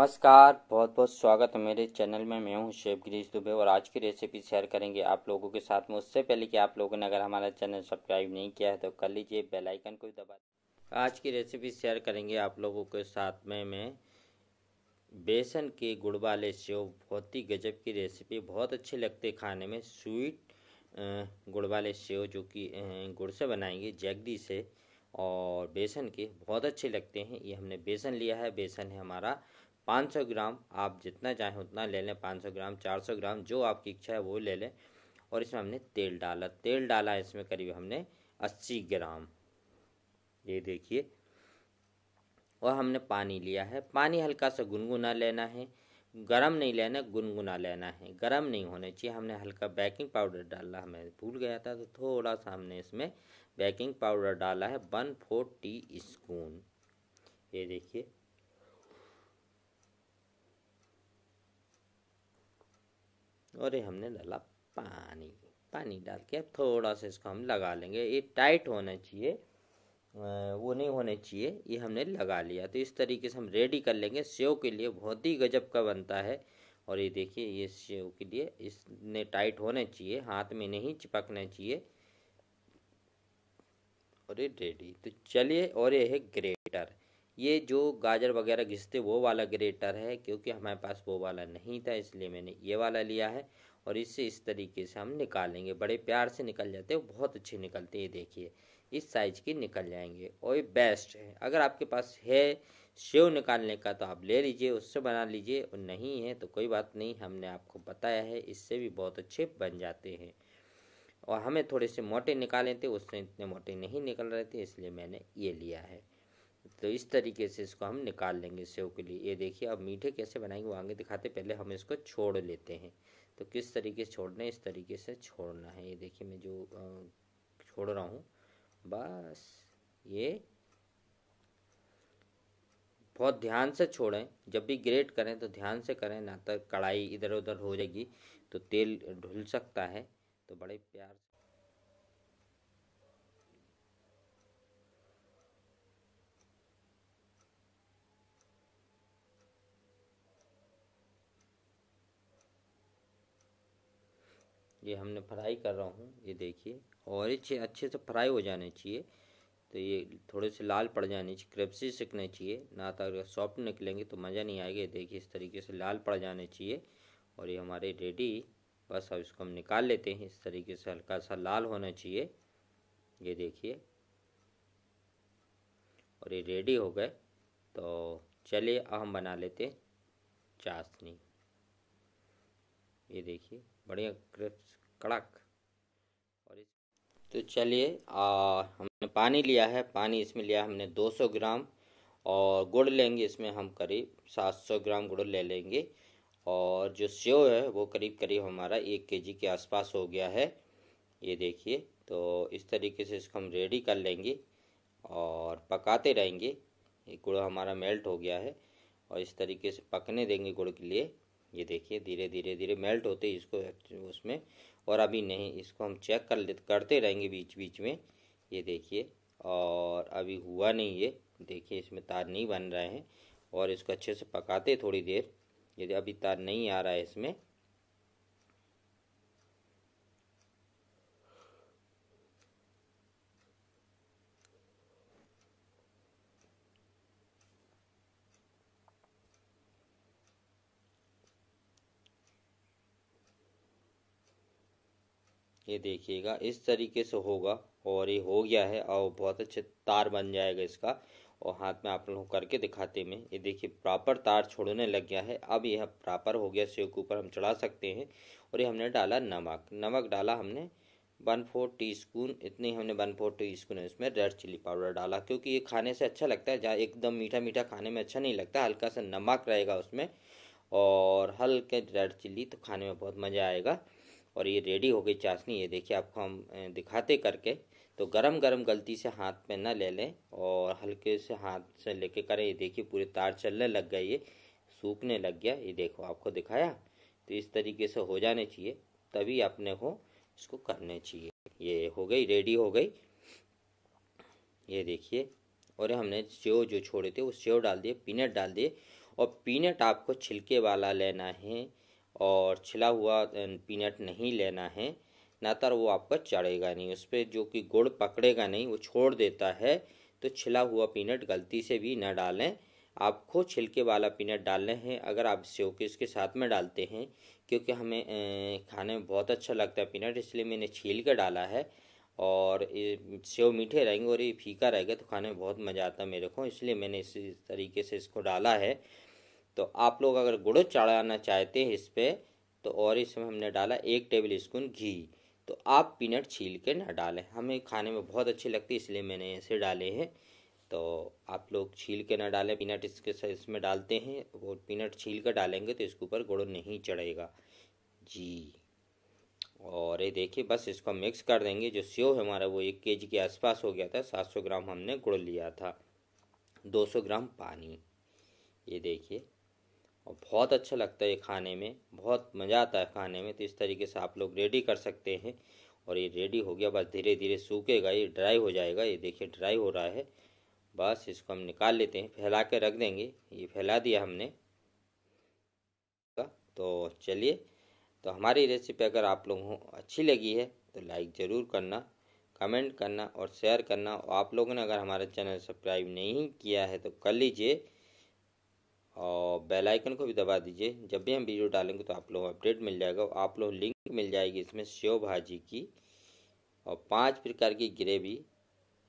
नमस्कार बहुत बहुत स्वागत है मेरे चैनल में मैं हूँ शेफ गिरीश दुबे और आज की रेसिपी शेयर करेंगे आप लोगों के साथ में उससे पहले कि आप लोगों ने अगर हमारा चैनल सब्सक्राइब नहीं किया है तो कर लीजिए बेल आइकन को दबा आज की रेसिपी शेयर करेंगे आप लोगों के साथ में मैं बेसन के गुड़ वाले सेव बहुत ही गजब की रेसिपी बहुत अच्छे लगते खाने में स्वीट गुड़ वाले सेव जो कि गुड़ से बनाएंगे जैगदी से और बेसन के बहुत अच्छे लगते हैं ये हमने बेसन लिया है बेसन है हमारा 500 ग्राम आप जितना चाहें उतना ले लें 500 ग्राम 400 ग्राम जो आपकी इच्छा है वो ले लें और इसमें हमने तेल डाला तेल डाला इसमें करीब हमने 80 ग्राम ये देखिए और हमने पानी लिया है पानी हल्का सा गुनगुना लेना है गरम नहीं लेना गुनगुना लेना है गरम नहीं होना चाहिए हमने हल्का बेकिंग पाउडर डाला हमें भूल गया था तो थोड़ा सा हमने इसमें बेकिंग पाउडर डाला है वन फोर टी स्पून ये देखिए और ये हमने डाला पानी पानी डाल के अब थोड़ा सा इसको हम लगा लेंगे ये टाइट होना चाहिए वो नहीं होने चाहिए ये हमने लगा लिया तो इस तरीके से हम रेडी कर लेंगे सेव के लिए बहुत ही गजब का बनता है और ये देखिए ये सेव के लिए इसने टाइट होने चाहिए हाथ में नहीं चिपकना चाहिए और ये रेडी तो चलिए और ये है ग्रेटर ये जो गाजर वगैरह घिसते वो वाला ग्रेटर है क्योंकि हमारे पास वो वाला नहीं था इसलिए मैंने ये वाला लिया है और इससे इस तरीके से हम निकालेंगे बड़े प्यार से निकल जाते हैं बहुत अच्छे निकलते हैं देखिए इस साइज़ के निकल जाएंगे और ये बेस्ट है अगर आपके पास है शेव निकालने का तो आप ले लीजिए उससे बना लीजिए और नहीं है तो कोई बात नहीं हमने आपको बताया है इससे भी बहुत अच्छे बन जाते हैं और हमें थोड़े से मोटे निकाले थे उससे इतने मोटे नहीं निकल रहे थे इसलिए मैंने ये लिया है तो इस तरीके से इसको हम निकाल लेंगे सेव के लिए ये देखिए अब मीठे कैसे बनाएंगे वो आगे दिखाते पहले हम इसको छोड़ लेते हैं तो किस तरीके से छोड़ना है इस तरीके से छोड़ना है ये देखिए मैं जो छोड़ रहा हूँ बस ये बहुत ध्यान से छोड़ें जब भी ग्रेट करें तो ध्यान से करें ना तो कढ़ाई इधर उधर हो जाएगी तो तेल ढुल सकता है तो बड़े प्यार से ये हमने फ्राई कर रहा हूँ ये देखिए और अच्छे अच्छे से फ्राई हो जाने चाहिए तो ये थोड़े से लाल पड़ जाने चाहिए क्रिप्सी सिकने चाहिए ना तो अगर सॉफ्ट निकलेंगे तो मज़ा नहीं आएगा देखिए इस तरीके से लाल पड़ जाने चाहिए और ये हमारे रेडी बस अब इसको हम निकाल लेते हैं इस तरीके से हल्का सा लाल होना चाहिए ये देखिए और ये रेडी हो गए तो चलिए अब हम बना लेते चाशनी ये देखिए बढ़िया क्रिस्प कड़क और इस तो चलिए हमने पानी लिया है पानी इसमें लिया हमने 200 ग्राम और गुड़ लेंगे इसमें हम करीब 700 ग्राम गुड़ ले लेंगे और जो सेव है वो करीब करीब हमारा एक के जी के आसपास हो गया है ये देखिए तो इस तरीके से इसको हम रेडी कर लेंगे और पकाते रहेंगे ये गुड़ हमारा मेल्ट हो गया है और इस तरीके से पकने देंगे गुड़ के लिए ये देखिए धीरे धीरे धीरे मेल्ट होते ही इसको उसमें और अभी नहीं इसको हम चेक कर ले करते रहेंगे बीच बीच में ये देखिए और अभी हुआ नहीं ये देखिए इसमें तार नहीं बन रहे हैं और इसको अच्छे से पकाते थोड़ी देर यदि अभी तार नहीं आ रहा है इसमें ये देखिएगा इस तरीके से होगा और ये हो गया है और बहुत अच्छे तार बन जाएगा इसका और हाथ में आप लोगों को करके दिखाते में ये देखिए प्रॉपर तार छोड़ने लग गया है अब यह प्रॉपर हो गया सेव के ऊपर हम चढ़ा सकते हैं और ये हमने डाला नमक नमक डाला हमने वन फोर टी स्पून इतनी हमने वन फोर टी स्पून इसमें रेड चिली पाउडर डाला क्योंकि ये खाने से अच्छा लगता है जहाँ एकदम मीठा मीठा खाने में अच्छा नहीं लगता हल्का सा नमक रहेगा उसमें और हल्के रेड चिल्ली तो खाने में बहुत मज़ा आएगा और ये रेडी हो गई चाशनी ये देखिए आपको हम दिखाते करके तो गरम गरम गलती से हाथ में ना ले लें और हल्के से हाथ से लेके करें ये देखिए पूरे तार चलने लग गए ये सूखने लग गया ये देखो आपको दिखाया तो इस तरीके से हो जाने चाहिए तभी अपने को इसको करने चाहिए ये हो गई रेडी हो गई ये देखिए और हमने सेव जो छोड़े थे वो सेव डाल दिए पीनट डाल दिए और पीनट आपको छिलके वाला लेना है और छिला हुआ पीनट नहीं लेना है ना तर तो वो आपका चढ़ेगा नहीं उस पर जो कि गुड़ पकड़ेगा नहीं वो छोड़ देता है तो छिला हुआ पीनट गलती से भी ना डालें आपको छिलके वाला पीनट डालने हैं अगर आप सेव के इसके साथ में डालते हैं क्योंकि हमें खाने में बहुत अच्छा लगता है पीनट इसलिए मैंने छील कर डाला है और सेव मीठे रहेंगे और ये फीका रहेगा तो खाने में बहुत मज़ा आता है मेरे को इसलिए मैंने इस तरीके से इसको डाला है तो आप लोग अगर गुड़ चढ़ाना चाहते हैं इस पर तो और इसमें हमने डाला एक टेबल स्पून घी तो आप पीनट छील के ना डालें हमें खाने में बहुत अच्छी लगती है इसलिए मैंने ऐसे डाले हैं तो आप लोग छील के ना डालें पीनट इसके इसमें डालते हैं वो पीनट छील कर डालेंगे तो इसके ऊपर गुड़ नहीं चढ़ेगा जी और ये देखिए बस इसको मिक्स कर देंगे जो सेव हमारा वो एक के जी के आसपास हो गया था सात ग्राम हमने गुड़ लिया था दो ग्राम पानी ये देखिए और बहुत अच्छा लगता है ये खाने में बहुत मज़ा आता है खाने में तो इस तरीके से आप लोग रेडी कर सकते हैं और ये रेडी हो गया बस धीरे धीरे सूखेगा ये ड्राई हो जाएगा ये देखिए ड्राई हो रहा है बस इसको हम निकाल लेते हैं फैला के रख देंगे ये फैला दिया हमने तो चलिए तो हमारी रेसिपी अगर आप लोगों को अच्छी लगी है तो लाइक ज़रूर करना कमेंट करना और शेयर करना और आप लोगों ने अगर हमारा चैनल सब्सक्राइब नहीं किया है तो कर लीजिए और बेल आइकन को भी दबा दीजिए जब भी हम वीडियो डालेंगे तो आप लोगों को अपडेट मिल जाएगा आप लोग लिंक मिल जाएगी इसमें सेव भाजी की और पांच प्रकार की gravy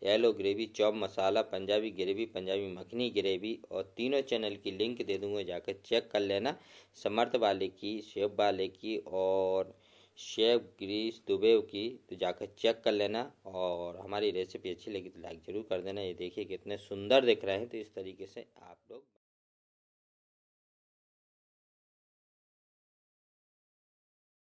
yellow gravy chop masala Punjabi gravy Punjabi makhani gravy और तीनों चैनल की लिंक दे दूंगा जाकर चेक कर लेना समर्थ वाले की शेव वाले की और शेव ग्रीस दुबेव की तो जाकर चेक कर लेना और हमारी रेसिपी अच्छी लगी तो लाइक ज़रूर कर देना ये देखिए कितने सुंदर दिख रहे हैं तो इस तरीके से आप लोग